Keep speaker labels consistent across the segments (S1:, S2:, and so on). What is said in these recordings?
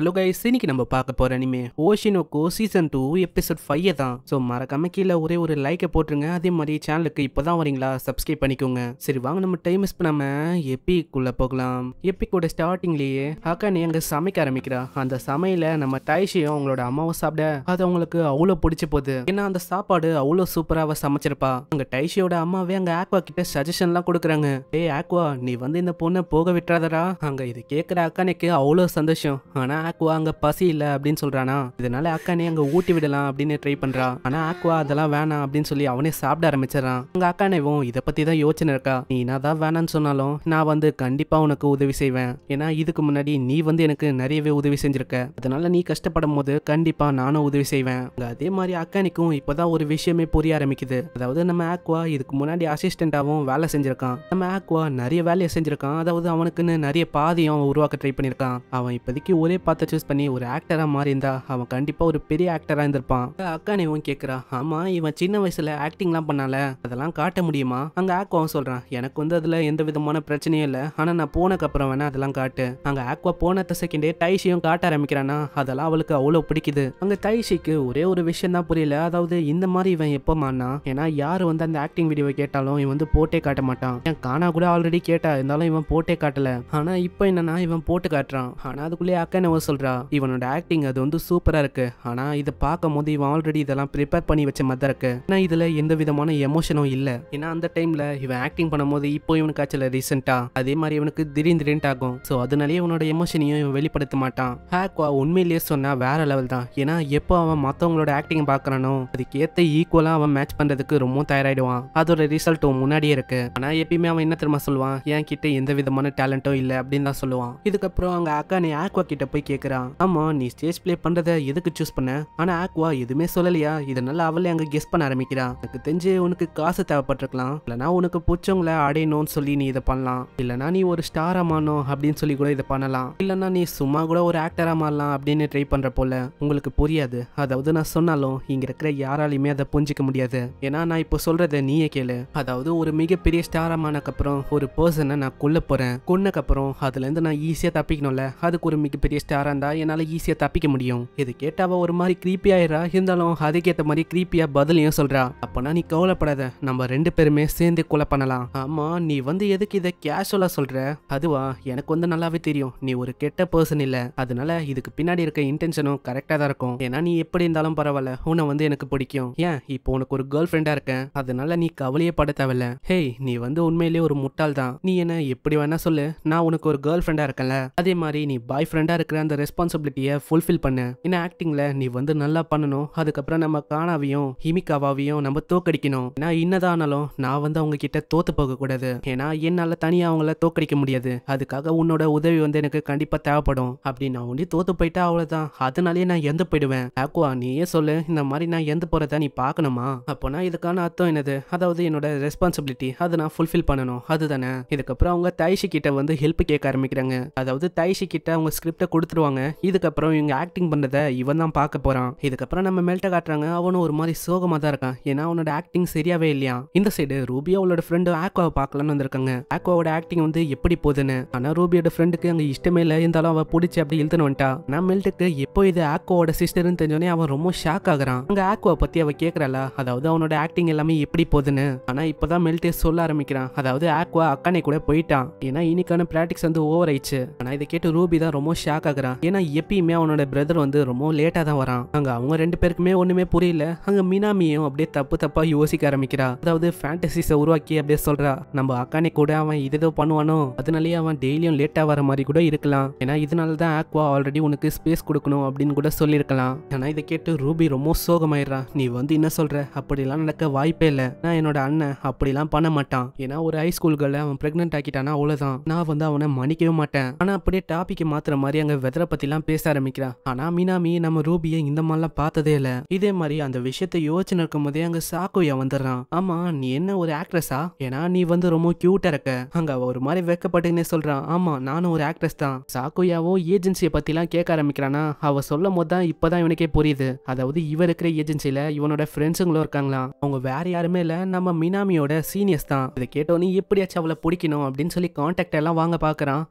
S1: hello guys இன்னைக்கு நம்ம பார்க்க போற anime Oshi no Ko season two episode five தான் ஸோ மறக்காம கீழே ஒரே ஒரு லைக்கை போட்டுருங்க அதே மாதிரி சேனலுக்கு இப்போதான் வரீங்களா சப்ஸ்கிரைப் பண்ணிக்கோங்க சரி வாங்க நம்ம டைம் மிஸ் பண்ணாம எப்பிக்குள்ள போகலாம் எப்பிக்கோட ஸ்டார்டிங்லேயே ஹக்கானி அங்கே சமைக்க ஆரம்பிக்கிறா அந்த சமையல நம்ம தாய்ஷியும் அவங்களோட அம்மாவை சாப்பிட அது அவங்களுக்கு அவ்வளோ பிடிச்சி போகுது ஏன்னா அந்த சாப்பாடு அவ்வளோ சூப்பராக சமைச்சிருப்பா அங்கே டைஷியோட அம்மாவே அங்கே ஆக்வா கிட்ட சஜஷன்லாம் கொடுக்குறாங்க ஏ ஆக்வா நீ வந்து இந்த பொண்ணை போக விட்டுறாதரா அங்கே இது கேட்குற அக்கானிக்கு அவ்வளோ சந்தோஷம் ஆனால் ஆக்வா அங்கே பசி இல்லை அப்படின்னு சொல்கிறானா இதனால அக்கானே அங்கே ஊட்டி விடலாம் அப்படின்னு ட்ரை பண்ணுறா ஆனால் ஆக்வா அதெல்லாம் வேணாம் அப்படின்னு சொல்லி அவனே சாப்பிட ஆரம்பிச்சிடறான் அங்கே அக்கானேவும் இதை பற்றி தான் யோசனை இருக்கா நீ என்னதான் வேணான்னு சொன்னாலும் நான் வந்து கண்டிப்பாக உனக்கு உதவி செய்வேன் ஏன்னா இதுக்கு முன்னாடி நீ வந்து எனக்கு நிறையவே உதவி செஞ்சிருக்க அதனால நீ கஷ்டப்படும் போது கண்டிப்பாக நானும் உதவி செய்வேன் அதே மாதிரி அக்கானிக்கும் இப்பதான் ஒரு விஷயமே புரிய ஆரம்பிக்குது அதாவது நம்ம ஆக்வா இதுக்கு முன்னாடி அசிஸ்டண்ட்டாகவும் வேலை செஞ்சிருக்கான் நம்ம ஆக்வா நிறைய வேலையை செஞ்சிருக்கான் அதாவது அவனுக்குன்னு நிறைய பாதையும் உருவாக்க ட்ரை பண்ணியிருக்கான் அவன் இப்போதைக்கு ஒரே பார்த்து சூஸ் பண்ணி ஒரு ஆக்டராக மாறி இருந்தா அவன் கண்டிப்பாக ஒரு பெரிய ஆக்டராக இருந்திருப்பான் அக்கா இவன் கேட்குறா ஆமாம் இவன் சின்ன வயசில் ஆக்டிங்லாம் பண்ணால அதெல்லாம் காட்ட முடியுமா அங்கே ஆக்வாவும் சொல்கிறான் எனக்கு வந்து அதில் எந்த விதமான பிரச்சனையும் இல்லை ஆனால் நான் போனக்கப்புறம் வேணா அதெல்லாம் காட்டு அங்கே ஆக்வா போனத்த செகண்டே டைஷியும் காட்ட ஆரம்பிக்கிறானா அதெல்லாம் அவளுக்கு அவ்வளோ பிடிக்குது அங்கே டைஷிக்கு ஒரே ஒரு விஷயம் தான் புரியல அதாவது இந்த மாதிரி இவன் எப்போ மாறினா ஏன்னா யார் வந்து அந்த ஆக்டிங் வீடியோவை கேட்டாலும் இவன் வந்து போட்டே காட்ட மாட்டான் என் காணா கூட ஆல்ரெடி கேட்டா இருந்தாலும் இவன் போட்டே காட்டல ஆனால் இப்போ என்னன்னா இவன் போட்டு காட்டுறான் ஆனால் அதுக்குள்ளேயே அக்கா அவளும் சொல்கிறா இவனோட ஆக்டிங் அது வந்து சூப்பராக இருக்கு ஆனால் இதை பார்க்கும் போது இவன் ஆல்ரெடி இதெல்லாம் ப்ரிப்பேர் பண்ணி வச்ச மாதிரி இருக்கு ஆனால் இதில் எந்த விதமான எமோஷனும் இல்லை ஏன்னா அந்த டைமில் இவன் ஆக்டிங் பண்ணும்போது இப்போ இவனுக்கு ஆச்சல ரீசெண்டாக அதே மாதிரி இவனுக்கு திடீர் திடீர்னு ஆகும் ஸோ அதனாலேயே இவனோட எமோஷனையும் இவன் வெளிப்படுத்த மாட்டான் ஹேக்வா உண்மையிலேயே சொன்னால் வேற லெவல் தான் ஏன்னா எப்போ அவன் மற்றவங்களோட ஆக்டிங் பார்க்குறானோ அதுக்கேற்ற ஈக்குவலாக அவன் மேட்ச் பண்ணுறதுக்கு ரொம்ப தயாராகிடுவான் அதோட ரிசல்ட் முன்னாடியே இருக்கு ஆனால் எப்பயுமே அவன் என்ன தெரியுமா சொல்லுவான் என் கிட்ட எந்த விதமான டேலண்ட்டும் இல்லை அப்படின்னு தான் சொல்லுவான் இதுக்கப்புறம் அவங்க அக்கா நீ ஆக்வா கிட்ட போய் கேக்குறான் ஆமா நீ ஸ்டேஜ் பிளே பண்றத எதுக்கு சூஸ் பண்ண ஆனா ஆக்வா எதுவுமே சொல்லலையா இதனால அவளே அங்க கெஸ் பண்ண ஆரம்பிக்கிறான் எனக்கு தெரிஞ்சு உனக்கு காசு தேவைப்பட்டிருக்கலாம் இல்லனா உனக்கு பிடிச்சவங்கள அடையணும்னு சொல்லி நீ இதை பண்ணலாம் இல்லனா நீ ஒரு ஸ்டாரா மாறணும் அப்படின்னு சொல்லி கூட இதை பண்ணலாம் இல்லனா நீ சும்மா கூட ஒரு ஆக்டரா மாறலாம் அப்படின்னு ட்ரை பண்ற போல உங்களுக்கு புரியாது அதாவது நான் சொன்னாலும் இங்க இருக்கிற யாராலையுமே அதை புரிஞ்சிக்க முடியாது ஏன்னா நான் இப்போ சொல்றத நீயே கேளு அதாவது ஒரு மிகப்பெரிய ஸ்டாரமானக்கு அப்புறம் ஒரு பர்சனை நான் கொல்ல போறேன் கொன்னக்கப்புறம் அப்புறம் அதுல இருந்து நான் ஈஸியா தப்பிக்கணும்ல அதுக்கு ஒரு மிகப்பெரிய ஸ்டார் யாராக இருந்தால் என்னால் ஈஸியாக தப்பிக்க முடியும் இது கேட்டு ஒரு மாதிரி க்ரீப்பி ஆயிரா இருந்தாலும் அதுக்கேற்ற மாதிரி க்ரீப்பியாக பதிலையும் சொல்கிறா அப்போனா நீ கவலைப்படாத நம்ம ரெண்டு பேருமே சேர்ந்து கொலை பண்ணலாம் ஆமாம் நீ வந்து எதுக்கு இதை கேஷுவலாக சொல்கிற அதுவா எனக்கு வந்து நல்லாவே தெரியும் நீ ஒரு கெட்ட பர்சன் இல்லை அதனால இதுக்கு பின்னாடி இருக்க இன்டென்ஷனும் கரெக்டாக தான் இருக்கும் ஏன்னா நீ எப்படி இருந்தாலும் பரவாயில்ல உன்னை வந்து எனக்கு பிடிக்கும் ஏன் இப்போ உனக்கு ஒரு கேர்ள் ஃப்ரெண்டாக இருக்கேன் அதனால நீ கவலையே பட தேவையில்ல ஹேய் நீ வந்து உண்மையிலேயே ஒரு முட்டாள் தான் நீ என்ன எப்படி வேணா சொல்லு நான் உனக்கு ஒரு கேர்ள் ஃப்ரெண்டாக இருக்கேன்ல அதே மாதிரி நீ பாய் ஃப்ரெண்டாக இருக்கிற அந்த ரெஸ்பான்சிபிலிட்டியை ஃபுல்ஃபில் பண்ணு என்ன ஆக்டிங்ல நீ வந்து நல்லா பண்ணணும் அதுக்கப்புறம் நம்ம கானாவையும் ஹிமிகாவாவையும் நம்ம தோக்கடிக்கணும் ஏன்னா என்னதானாலும் நான் வந்து அவங்க கிட்ட தோத்து போக கூடாது ஏன்னா என்னால தனியா அவங்கள தோக்கடிக்க முடியாது அதுக்காக உன்னோட உதவி வந்து எனக்கு கண்டிப்பா தேவைப்படும் அப்படின்னு நான் ஒண்டி தோத்து போயிட்டா அவ்வளவுதான் அதனாலேயே நான் எந்த போயிடுவேன் ஆக்குவா நீயே சொல்லு இந்த மாதிரி நான் எந்த போறத நீ பார்க்கணுமா அப்போனா இதுக்கான அர்த்தம் என்னது அதாவது என்னோட ரெஸ்பான்சிபிலிட்டி அதை நான் ஃபுல்ஃபில் பண்ணணும் அதுதானே இதுக்கப்புறம் அவங்க தைஷி கிட்ட வந்து ஹெல்ப் கேட்க ஆரம்பிக்கிறாங்க அதாவது தைஷி கிட்ட அவங்க ஸ்கிரிப்ட கொடுத்துருவாங்க விட்டுருவாங்க இதுக்கப்புறம் இவங்க ஆக்டிங் பண்ணதை இவன் தான் பார்க்க போறான் இதுக்கப்புறம் நம்ம மெல்ட்ட காட்டுறாங்க அவனும் ஒரு மாதிரி சோகமாக தான் இருக்கான் ஏன்னா அவனோட ஆக்டிங் சரியாவே இல்லையா இந்த சைடு ரூபியா அவளோட ஃப்ரெண்டு ஆக்வாவை பார்க்கலான்னு வந்திருக்காங்க ஆக்வாவோட ஆக்டிங் வந்து எப்படி போகுதுன்னு ஆனால் ரூபியோட ஃப்ரெண்டுக்கு அங்கே இஷ்டமே இல்லை இருந்தாலும் அவள் பிடிச்சி அப்படி இழுத்துன்னு வந்துட்டா நான் மெல்ட்டுக்கு எப்போ இது ஆக்வாவோட சிஸ்டர்னு தெரிஞ்சோடனே அவன் ரொம்ப ஷாக் ஆகுறான் அங்கே ஆக்வா பற்றி அவள் கேட்குறாள அதாவது அவனோட ஆக்டிங் எல்லாமே எப்படி போகுதுன்னு ஆனால் இப்போதான் மெல்ட்டே சொல்ல ஆரம்பிக்கிறான் அதாவது ஆக்வா அக்கானே கூட போயிட்டான் ஏன்னா இன்னைக்கான பிராக்டிக்ஸ் வந்து ஓவர் ஆயிடுச்சு ஆனால் இதை கேட்டு ரூபி தான் ரொம்ப ஷாக் ஆகிறான் ஆரம்பிக்கிறான் ஏன்னா எப்பயுமே அவனோட பிரதர் வந்து ரொம்ப லேட்டா தான் வரான் அங்க அவங்க ரெண்டு பேருக்குமே ஒண்ணுமே புரியல அங்க மீனாமியும் அப்படியே தப்பு தப்பா யோசிக்க ஆரம்பிக்கிறா அதாவது ஃபேண்டசிஸை உருவாக்கி அப்படியே சொல்றா நம்ம அக்கானே கூட அவன் ஏதோ பண்ணுவானோ அதனாலேயே அவன் டெய்லியும் லேட்டா வர மாதிரி கூட இருக்கலாம் ஏன்னா இதனால தான் ஆக்வா ஆல்ரெடி உனக்கு ஸ்பேஸ் கொடுக்கணும் அப்படின்னு கூட சொல்லியிருக்கலாம் ஆனா இதை கேட்டு ரூபி ரொம்ப சோகமாயிடுறான் நீ வந்து என்ன சொல்ற அப்படிலாம் நடக்க வாய்ப்பே இல்லை நான் என்னோட அண்ணன் அப்படிலாம் பண்ண மாட்டான் ஏன்னா ஒரு ஹைஸ்கூல் கேர்ளை அவன் ப்ரெக்னென்ட் ஆக்கிட்டானா அவ்வளவுதான் நான் வந்து அவனை மன்னிக்கவே மாட்டேன் ஆனா அப்படியே டாபிக் மாத்திர மாதிரி அங்க வெதர் பத்தி எல்லாம் பேச ஆரம்பிக்கிறான் ஆனா மீனாமி நம்ம ரூபியை இந்த மாதிரிலாம் பார்த்ததே இல்ல இதே மாதிரி அந்த விஷயத்தை யோசிச்சு இருக்கும் போதே அங்க சாக்கோயா வந்துடுறான் ஆமா நீ என்ன ஒரு ஆக்ட்ரஸா ஏன்னா நீ வந்து ரொம்ப கியூட்டா இருக்க அவ ஒரு மாதிரி வெக்கப்பட்டுன்னே சொல்றான் ஆமா நானும் ஒரு ஆக்ட்ரஸ் தான் சாக்கோயாவோ ஏஜென்சியை எல்லாம் கேட்க ஆரம்பிக்கிறானா அவ சொல்லும் போது தான் இவனுக்கே புரியுது அதாவது இவர் இருக்கிற ஏஜென்சியில இவனோட ஃப்ரெண்ட்ஸுங்களும் இருக்காங்களாம் அவங்க வேற யாருமே இல்ல நம்ம மினாமியோட சீனியர்ஸ் தான் இதை கேட்டவனே எப்படியாச்சும் அவளை பிடிக்கணும் அப்படின்னு சொல்லி கான்டாக்ட் எல்லாம் வாங்க பாக்குறான்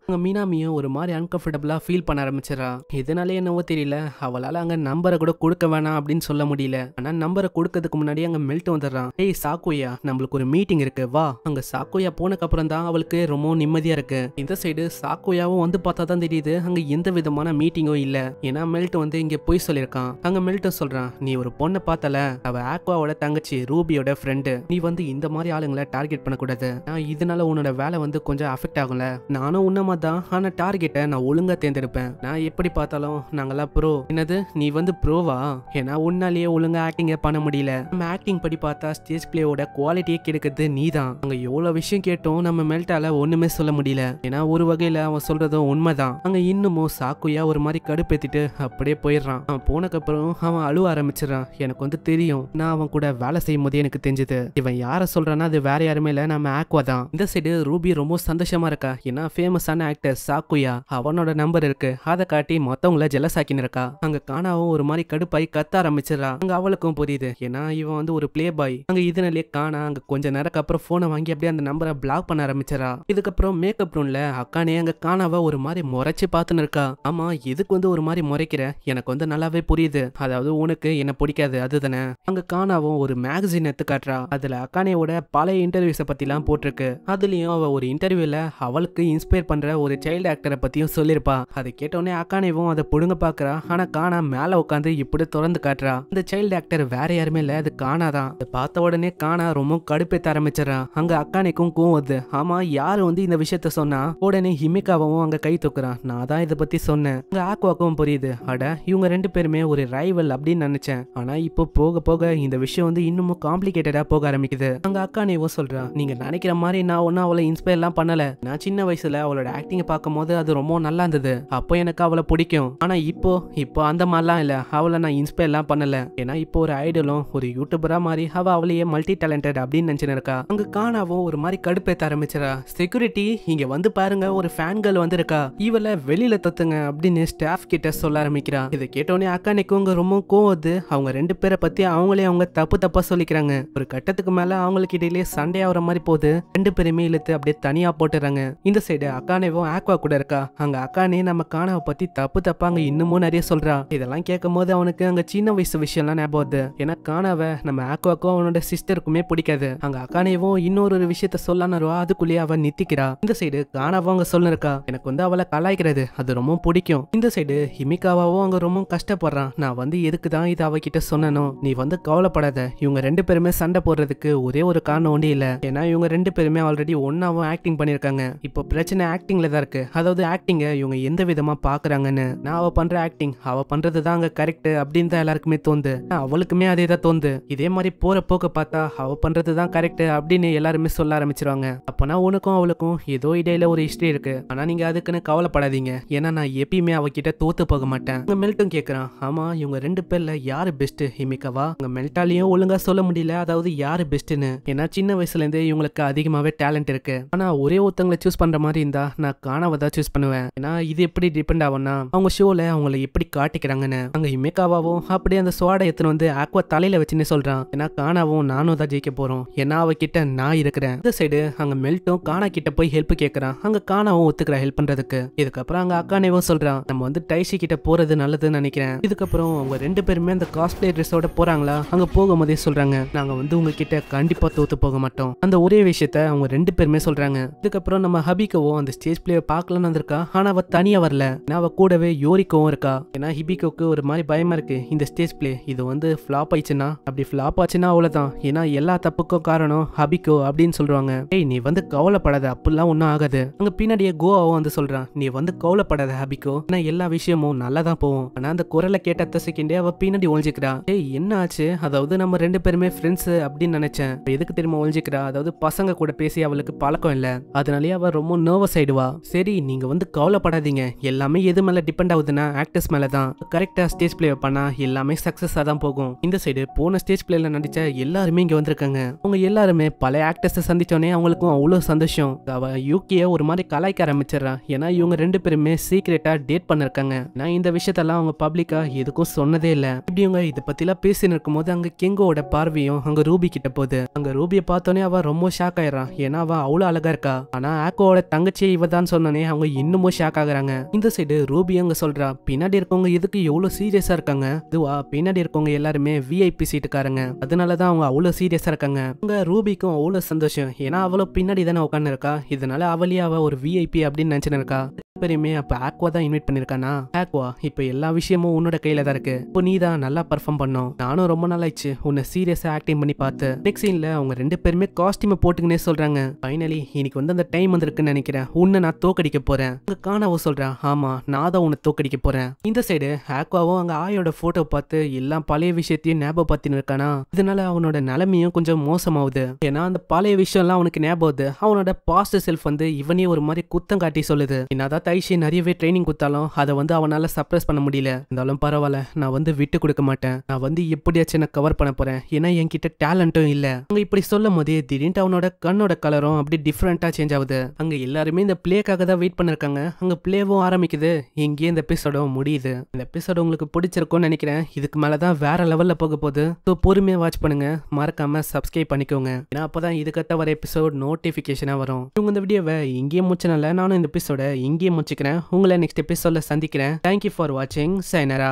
S1: அங்கே ஒரு மாதிரி அன்கம்ஃபர்டபுளா ஃபீல் பண்ண ஆரம்பிச்சிடறா இதனாலே என்னவோ தெரியல அவளால் அங்கே நம்பரை கூட கொடுக்க வேணாம் அப்படின்னு சொல்ல முடியல ஆனால் நம்பரை கொடுக்கறதுக்கு முன்னாடி அங்கே மெல்ட் வந்துடுறான் ஏய் சாக்குயா நம்மளுக்கு ஒரு மீட்டிங் இருக்கு வா அங்கே சாக்குயா அப்புறம் தான் அவளுக்கு ரொம்ப நிம்மதியாக இருக்கு இந்த சைடு சாக்குயாவும் வந்து பார்த்தா தான் தெரியுது அங்கே எந்த விதமான மீட்டிங்கும் இல்லை ஏன்னா மெல்ட் வந்து இங்கே போய் சொல்லியிருக்கான் அங்கே மெல்ட்டும் சொல்கிறான் நீ ஒரு பொண்ணை பார்த்தல அவள் ஆக்வாவோட தங்கச்சி ரூபியோட ஃப்ரெண்டு நீ வந்து இந்த மாதிரி ஆளுங்களை டார்கெட் பண்ணக்கூடாது நான் இதனால உன்னோட வேலை வந்து கொஞ்சம் அஃபெக்ட் ஆகும்ல நானும் உன்னமா தான் ஆனால் டார்கெட்டை நான் ஒழுங்காக தேர்ந்தெடுப்பேன் நான் எப்படி பார்த்தாலும் நாங்களாம் ப்ரோ என்னது நீ வந்து ப்ரோவா ஏன்னா உன்னாலேயே ஒழுங்கா ஆக்டிங்க பண்ண முடியல நம்ம ஆக்டிங் படி பார்த்தா ஸ்டேஜ் பிளேயோட குவாலிட்டியே கிடைக்கிறது நீ தான் அங்க எவ்வளவு விஷயம் கேட்டோம் நம்ம மெல்டால ஒண்ணுமே சொல்ல முடியல ஏன்னா ஒரு வகையில அவன் சொல்றதும் உண்மைதான் அங்க இன்னமும் சாக்குயா ஒரு மாதிரி கடுப்பேத்திட்டு அப்படியே போயிடுறான் அவன் போனக்கப்புறம் அவன் அழுவ ஆரம்பிச்சிடறான் எனக்கு வந்து தெரியும் நான் அவன் கூட வேலை செய்யும் போதே எனக்கு தெரிஞ்சது இவன் யார சொல்றான்னா அது வேற யாருமே இல்ல நம்ம ஆக்வா தான் இந்த சைடு ரூபி ரொம்ப சந்தோஷமா இருக்கா ஏன்னா ஃபேமஸான ஆக்டர் சாக்குயா அவனோட நம்பர் இருக்கு காதை காட்டி மத்தவங்கள ஜெலசாக்கின்னு இருக்கா அங்க காணாவும் ஒரு மாதிரி கடுப்பாய் கத்த ஆரம்பிச்சிடறா அங்க அவளுக்கும் புரியுது ஏன்னா இவன் வந்து ஒரு பிளே பாய் அங்க இதனாலே காணா அங்க கொஞ்ச நேரக்கு அப்புறம் போனை வாங்கி அப்படியே அந்த நம்பரை பிளாக் பண்ண ஆரம்பிச்சிடறா இதுக்கப்புறம் மேக்கப் ரூம்ல அக்கானே அங்க காணாவ ஒரு மாதிரி முறைச்சு பார்த்துன்னு இருக்கா ஆமா எதுக்கு வந்து ஒரு மாதிரி முறைக்கிற எனக்கு வந்து நல்லாவே புரியுது அதாவது உனக்கு என்ன பிடிக்காது அதுதானே அங்க காணாவும் ஒரு மேகசின் எடுத்து காட்டுறா அதுல அக்கானையோட பழைய இன்டர்வியூஸை எல்லாம் போட்டிருக்கு அதுலயும் அவ ஒரு இன்டர்வியூல அவளுக்கு இன்ஸ்பயர் பண்ற ஒரு சைல்டு ஆக்டரை பத்தியும் சொல்லிருப்பா அதை கேட்ட கேட்டோடனே இவன் அதை புடுங்க பாக்குறா ஆனா கானா மேல உட்காந்து இப்படி திறந்து காட்டுறா இந்த சைல்டு ஆக்டர் வேற யாருமே இல்ல அது காணாதான் அதை பார்த்த உடனே கானா ரொம்ப கடுப்பை ஆரம்பிச்சிடறான் அங்க அக்கானைக்கும் கூவம் வருது ஆமா யாரு வந்து இந்த விஷயத்த சொன்னா உடனே ஹிமிகாவும் அங்க கை தூக்குறான் நான் தான் இதை பத்தி சொன்னேன் அங்க ஆக்குவாக்கவும் புரியுது அட இவங்க ரெண்டு பேருமே ஒரு ரைவல் அப்படின்னு நினைச்சேன் ஆனா இப்போ போக போக இந்த விஷயம் வந்து இன்னமும் காம்ப்ளிகேட்டடா போக ஆரம்பிக்குது அங்க அக்கா சொல்றான் நீங்க நினைக்கிற மாதிரி நான் ஒன்னும் அவளை எல்லாம் பண்ணல நான் சின்ன வயசுல அவளோட ஆக்டிங்க பார்க்கும் போது அது ரொம்ப நல்லா இருந்தது அப்போ எனக்கு அவளை பிடிக்கும் ஆனா இப்போ இப்போ அந்த மாதிரிலாம் இல்ல அவளை நான் இன்ஸ்பயர் எல்லாம் பண்ணல ஏன்னா இப்போ ஒரு ஐடலும் ஒரு யூடியூபரா மாதிரி அவ அவளையே மல்டி டேலண்டட் அப்படின்னு நினச்சின்னு இருக்கா காணாவும் ஒரு மாதிரி கடுப்பேத்த ஆரம்பிச்சிடா செக்யூரிட்டி இங்க வந்து பாருங்க ஒரு ஃபேன் கேர்ள் வந்திருக்கா இவளை வெளியில தத்துங்க அப்படின்னு ஸ்டாஃப் கிட்ட சொல்ல ஆரம்பிக்கிறா இதை கேட்டோடனே அக்கா நிக்கவங்க ரொம்ப கோவது அவங்க ரெண்டு பேரை பத்தி அவங்களே அவங்க தப்பு தப்பா சொல்லிக்கிறாங்க ஒரு கட்டத்துக்கு மேல அவங்களுக்கு இடையிலேயே சண்டை ஆகிற மாதிரி போகுது ரெண்டு பேருமே இழுத்து அப்படியே தனியா போட்டுறாங்க இந்த சைடு அக்கானேவும் ஆக்வா கூட இருக்கா அங்க அக்கானே நம்ம காண அவ பத்தி தப்பு தப்பா அங்க இன்னமும் நிறைய சொல்றான் இதெல்லாம் கேட்கும் போது அவனுக்கு அங்க சின்ன வயசு விஷயம்லாம் ஞாபகம் ஏன்னா காணாவ நம்ம ஆக்குவாக்கும் அவனோட சிஸ்டருக்குமே பிடிக்காது அங்க அக்கானேவும் இன்னொரு விஷயத்த சொல்லானோ அதுக்குள்ளேயே அவன் நித்திக்கிறா இந்த சைடு காணாவும் அங்க சொல்லிருக்கா எனக்கு வந்து அவளை கலாய்க்கிறது அது ரொம்ப பிடிக்கும் இந்த சைடு ஹிமிகாவாவும் அங்க ரொம்ப கஷ்டப்படுறான் நான் வந்து எதுக்கு தான் இது அவகிட்ட சொன்னனும் நீ வந்து கவலைப்படாத இவங்க ரெண்டு பேருமே சண்டை போடுறதுக்கு ஒரே ஒரு காரணம் ஒன்றே இல்லை ஏன்னா இவங்க ரெண்டு பேருமே ஆல்ரெடி ஒன்னாவும் ஆக்டிங் பண்ணியிருக்காங்க இப்போ பிரச்சனை ஆக்டிங்ல தான் இருக்கு அதாவது ஆக்டிங்க இவங்க எந்த விதமா பார்க்குறாங்கன்னு நான் அவள் பண்ணுற ஆக்டிங் அவள் பண்ணுறது தான் அங்கே கரெக்ட் அப்படின்னு தான் எல்லாருக்குமே தோந்து அவளுக்குமே அதே தான் தோந்து இதே மாதிரி போகிற போக்க பார்த்தா அவள் பண்ணுறது தான் கரெக்ட் அப்படின்னு எல்லாருமே சொல்ல ஆரம்பிச்சிருவாங்க அப்போனா உனக்கும் அவளுக்கும் ஏதோ இடையில ஒரு ஹிஸ்ட்ரி இருக்கு ஆனால் நீங்கள் அதுக்குன்னு கவலைப்படாதீங்க ஏன்னா நான் எப்பயுமே அவகிட்ட தோத்து போக மாட்டேன் மெல்ட்டும் கேட்குறான் ஆமாம் இவங்க ரெண்டு பேர்ல யார் பெஸ்ட்டு ஹிமிக்கவா உங்க மெல்ட்டாலையும் ஒழுங்கா சொல்ல முடியல அதாவது யார் பெஸ்ட்டுன்னு ஏன்னா சின்ன வயசுல இருந்தே இவங்களுக்கு அதிகமாகவே டேலண்ட் இருக்கு ஆனால் ஒரே ஒருத்தங்களை சூஸ் பண்ற மாதிரி இருந்தா நான் காணவதா சூஸ் பண்ணுவேன் ஏன்னா இது எப்படி டிபெண்ட் ஆண்டவனா அவங்க ஷோல அவங்கள எப்படி காட்டிக்கிறாங்கன்னு அங்க இமேக்காவாவும் அப்படியே அந்த சுவாடை எத்தனை வந்து ஆக்வா தலையில வச்சுன்னு சொல்றான் ஏன்னா காணாவும் நானும் தான் ஜெயிக்க போறோம் ஏன்னா அவகிட்ட நான் இருக்கிறேன் இந்த சைடு அங்க மெல்ட்டும் காணா கிட்ட போய் ஹெல்ப் கேட்கறான் அங்க காணாவும் ஒத்துக்கிறா ஹெல்ப் பண்றதுக்கு இதுக்கப்புறம் அங்க அக்கானேவும் சொல்றான் நம்ம வந்து டைஷி கிட்ட போறது நல்லதுன்னு நினைக்கிறேன் இதுக்கப்புறம் அவங்க ரெண்டு பேருமே அந்த காஸ்ட்லி ட்ரெஸ்ஸோட போறாங்களா அங்க போகும்போதே சொல்றாங்க நாங்க வந்து உங்ககிட்ட கண்டிப்பா தோத்து போக மாட்டோம் அந்த ஒரே விஷயத்த அவங்க ரெண்டு பேருமே சொல்றாங்க இதுக்கப்புறம் நம்ம ஹபிகவோ அந்த ஸ்டேஜ் பிளேயை பார்க்கலாம்னு வந்திருக்கா ஆனா அவ தனியா வரல ஏன்னா அவள் கூடவே யோரிக்கவும் இருக்கா ஏன்னா ஹிபிகோக்கு ஒரு மாதிரி பயமாக இருக்கு இந்த ஸ்டேஜ் பிளே இது வந்து ஃப்ளாப் ஆயிடுச்சுன்னா அப்படி ஃப்ளாப் ஆச்சுன்னா அவ்வளோதான் ஏன்னா எல்லா தப்புக்கும் காரணம் ஹபிகோ அப்படின்னு சொல்லுவாங்க ஏய் நீ வந்து கவலைப்படாத அப்படிலாம் ஒன்றும் ஆகாது அங்கே பின்னாடியே கோவாவும் வந்து சொல்கிறான் நீ வந்து கவலைப்படாத ஹபிகோ ஆனால் எல்லா விஷயமும் நல்லா தான் போகும் ஆனால் அந்த குரலை கேட்ட தசைக்கிண்டே அவ அவள் பின்னாடி ஒழிஞ்சிக்கிறா ஏய் என்ன ஆச்சு அதாவது நம்ம ரெண்டு பேருமே ஃப்ரெண்ட்ஸ் அப்படின்னு நினைச்சேன் எதுக்கு தெரியுமா ஒழிஞ்சிக்கிறா அதாவது பசங்க கூட பேசி அவளுக்கு பழக்கம் இல்லை அதனாலேயே அவள் ரொம்ப நர்வஸ் ஆயிடுவா சரி நீங்கள் வந்து கவலைப்படாதீங்க எல்லாம் எல்லாமே எது மேலே டிபெண்ட் ஆகுதுன்னா ஆக்டர்ஸ் மேலே தான் கரெக்டாக ஸ்டேஜ் பிளே பண்ணா எல்லாமே சக்ஸஸாக தான் போகும் இந்த சைடு போன ஸ்டேஜ் பிளேல நடிச்ச எல்லாருமே இங்கே வந்திருக்காங்க அவங்க எல்லாருமே பல ஆக்டர்ஸை சந்திச்சோன்னே அவங்களுக்கும் அவ்வளோ சந்தோஷம் அவ யூகே ஒரு மாதிரி கலாய்க்க ஆரம்பிச்சிடறான் ஏன்னா இவங்க ரெண்டு பேருமே சீக்கிரட்டாக டேட் பண்ணிருக்காங்க நான் இந்த விஷயத்தெல்லாம் அவங்க பப்ளிக்காக எதுக்கும் சொன்னதே இல்லை இப்படி இவங்க இதை பற்றிலாம் பேசின்னு இருக்கும்போது அங்கே கிங்கோட பார்வையும் அங்கே ரூபி கிட்ட போகுது அங்கே ரூபியை பார்த்தோன்னே அவள் ரொம்ப ஷாக் ஆயிடறான் ஏன்னா அவள் அவ்வளோ அழகா இருக்கா ஆனால் ஆக்கோவோட தங்கச்சியை இவ தான் சொன்னோன்னே அவங்க இன்னமும் ஷாக் ஆகுறாங்க இந்த சைடு ரூபி அங்க சொல்றா பின்னாடி இருக்கவங்க இதுக்கு எவ்வளவு சீரியஸா இருக்காங்க இதுவா பின்னாடி இருக்கவங்க எல்லாருமே விஐபி சீட்டுக்காரங்க அதனாலதான் அவங்க அவ்வளவு சீரியஸா இருக்காங்க அவங்க ரூபிக்கும் அவ்வளவு சந்தோஷம் ஏன்னா அவ்வளவு பின்னாடி தானே உட்காந்துருக்கா இதனால அவளியாவ ஒரு விஐபி அப்படின்னு நினச்சின்னு இருக்கா எக்ஸ்பெரியுமே அப்ப ஆக்வா தான் இன்வைட் பண்ணிருக்கானா ஆக்வா இப்போ எல்லா விஷயமும் உன்னோட கையில தான் இருக்கு இப்போ நீ தான் நல்லா பர்ஃபார்ம் பண்ணும் நானும் ரொம்ப நாள் ஆயிடுச்சு உன்னை சீரியஸாக ஆக்டிங் பண்ணி பார்த்து நெக்ஸ்ட் சீன்ல அவங்க ரெண்டு பேருமே காஸ்டியூம் போட்டுக்கினே சொல்றாங்க ஃபைனலி இன்னைக்கு வந்து அந்த டைம் வந்திருக்குன்னு நினைக்கிறேன் உன்னை நான் தோக்கடிக்க போறேன் அங்கே காணாவோ சொல்றேன் ஆமா நான் தான் உன்னை தோக்கடிக்க போறேன் இந்த சைடு ஆக்வாவும் அங்க ஆயோட போட்டோ பார்த்து எல்லா பழைய விஷயத்தையும் ஞாபகம் பார்த்துன்னு இருக்கானா இதனால அவனோட நிலைமையும் கொஞ்சம் மோசமாவுது ஏன்னா அந்த பழைய விஷயம்லாம் அவனுக்கு ஞாபகம் அவனோட பாஸ்ட் செல்ஃப் வந்து இவனே ஒரு மாதிரி குத்தம் காட்டி சொல்லுது என்னதான் டைஷி நிறையவே ட்ரைனிங் கொடுத்தாலும் அதை வந்து அவனால் சப்ரஸ் பண்ண முடியல இருந்தாலும் பரவாயில்ல நான் வந்து விட்டு கொடுக்க மாட்டேன் நான் வந்து எப்படியாச்சும் நான் கவர் பண்ண போகிறேன் ஏன்னா என்கிட்ட டேலண்ட்டும் இல்லை அவங்க இப்படி சொல்லும் போதே திடீர்னு அவனோட கண்ணோட கலரும் அப்படி டிஃப்ரெண்ட்டாக சேஞ்ச் ஆகுது அங்கே எல்லாருமே இந்த பிளேக்காக தான் வெயிட் பண்ணிருக்காங்க அங்கே பிளேவும் ஆரம்பிக்குது இங்கேயே இந்த எபிசோடும் முடியுது இந்த எபிசோடு உங்களுக்கு பிடிச்சிருக்கும்னு நினைக்கிறேன் இதுக்கு மேலே தான் வேற லெவலில் போக போகுது ஸோ பொறுமையாக வாட்ச் பண்ணுங்க மறக்காம சப்ஸ்கிரைப் பண்ணிக்கோங்க ஏன்னா அப்போ தான் இதுக்கத்த வர எபிசோட் நோட்டிஃபிகேஷனாக வரும் இவங்க இந்த வீடியோவை இங்கேயே முடிச்சனால நானும் இந்த எபிசோட இங்கேயே முடிச்சுக்கிறேன் உங்களை நெக்ஸ்ட் எபிசோட சந்திக்கிறேன் தேங்க்யூ ஃபார் வாட்சிங் சைனரா